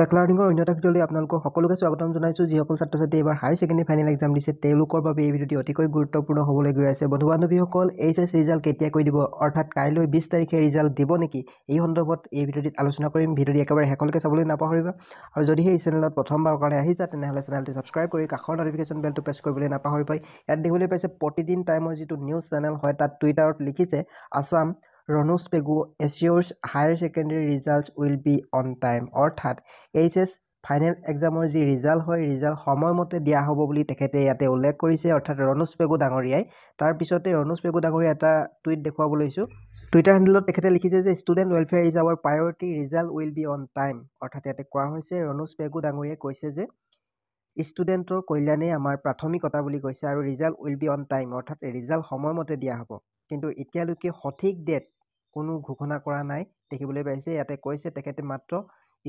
tech লাৰ্ণিঙৰ অন্য এটা ভিডিঅ'লৈ আপোনালোকক সকলোকে স্বাগতম জনাইছোঁ যিসকল ছাত্ৰ ছাত্ৰী এইবাৰ হায়াৰ ছেকেণ্ডেৰী ফাইনেল এক্সাম দিছে তেওঁলোকৰ বাবে এই ভিডিঅ'টো অতিকৈ গুৰুত্বপূৰ্ণ হ'বলৈ গৈ আছে বন্ধু বান্ধৱীসকল এইচ এছ ৰিজাল্ট কেতিয়াকৈ দিব অৰ্থাৎ কাইলৈ বিছ তাৰিখে ৰিজাল্ট দিব নেকি এই সন্দৰ্ভত এই ভিডিঅ'টিত আলোচনা কৰিম ভিডিঅ'টি একেবাৰে শেষলৈকে চাবলৈ নাপাহৰিবা আৰু যদিহে এই চেনেলত প্ৰথমবাৰৰ কাৰণে আহিছা তেনেহ'লে চেনেলটো ছাবস্ক্ৰাইব কৰি কাষৰ ন'টিফিকেশ্যন বেলটো প্ৰেছ কৰিবলৈ নাপাহৰিবই ইয়াত দেখিবলৈ পাইছে প্ৰতিদিন টাইমৰ যিটো নিউজ চেনেল হয় তাত টুইটাৰত লিখিছে আছাম ৰণোজ পেগু এছিয়ৰ্ছ higher secondary result will be on time অৰ্থাৎ এইচ এছ ফাইনেল এক্সামৰ যি ৰিজাল্ট হয় ৰিজাল্ট সময়মতে দিয়া হ'ব বুলি তেখেতে ইয়াতে উল্লেখ কৰিছে অৰ্থাৎ ৰণোজ পেগু ডাঙৰীয়াই তাৰপিছতে ৰণোজ পেগু ডাঙৰীয়া এটা টুইট দেখুৱাব লৈছোঁ টুইটাৰ হেণ্ডেলত তেখেতে লিখিছে যে student welfare is our priority result will be on time অৰ্থাৎ ইয়াতে কোৱা হৈছে ৰণোজ পেগু ডাঙৰীয়াই কৈছে যে ষ্টুডেণ্টৰ কল্যাণেই আমাৰ প্ৰাথমিকতা বুলি কৈছে আৰু result will be on time অৰ্থাৎ ৰিজাল্ট সময়মতে দিয়া হ'ব কিন্তু এতিয়ালৈকে সঠিক ডেট কোনো ঘোষণা কৰা নাই দেখিবলৈ পাইছে ইয়াতে কৈছে তেখেতে মাত্ৰ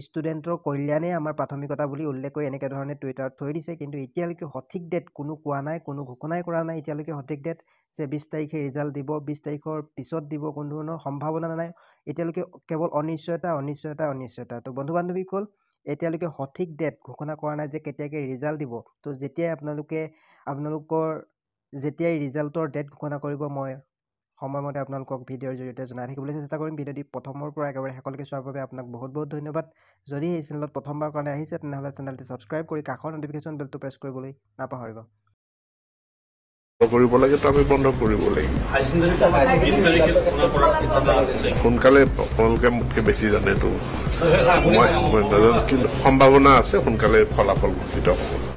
ষ্টুডেণ্টৰ কল্যাণেই আমাৰ প্ৰাথমিকতা বুলি উল্লেখ কৰি এনেকৈ ধৰণে টুইটাৰত থৈ দিছে কিন্তু এতিয়ালৈকে সঠিক ডেট কোনো কোৱা নাই কোনো ঘোষণাই কৰা নাই এতিয়ালৈকে সঠিক ডেট যে বিছ তাৰিখে ৰিজাল্ট দিব বিছ তাৰিখৰ পিছত দিব কোনো ধৰণৰ সম্ভাৱনা নাই এতিয়ালৈকে কেৱল অনিশ্চয়তা অনিশ্চয়তা অনিশ্চয়তা তো বন্ধু বান্ধৱী কল এতিয়ালৈকে সঠিক ডেট ঘোষণা কৰা নাই যে কেতিয়াকৈ ৰিজাল্ট দিব তো যেতিয়াই আপোনালোকে আপোনালোকৰ যেতিয়াই ৰিজাল্টৰ ডেট ঘোষণা কৰিব মই সময়মতে আপোনালোকক ভিডিঅ'ৰ জৰিয়তে জনাই থাকিবলৈ চেষ্টা কৰিম ভিডিঅ'টি প্ৰথমৰ পৰা একেবাৰে শেষলৈকে চোৱাৰ বাবে আপোনাক বহুত বহুত ধন্যবাদ যদি এই চেনেলত প্ৰথমবাৰ কাৰণে আহিছে তেনেহ'লে চেনেলটি ছাবস্ক্ৰাইব কৰি কাষৰ ন'টিফিকেশ্যন বেলটো প্ৰেছ কৰিবলৈ নাপাহৰিব কৰিব লাগে আমি বন্ধ কৰিব লাগিব সোনকালে আপোনালোকে মোতকৈ বেছি জানেতো সম্ভাৱনা আছে সোনকালে ফলাফল ঘোষিত হ'ব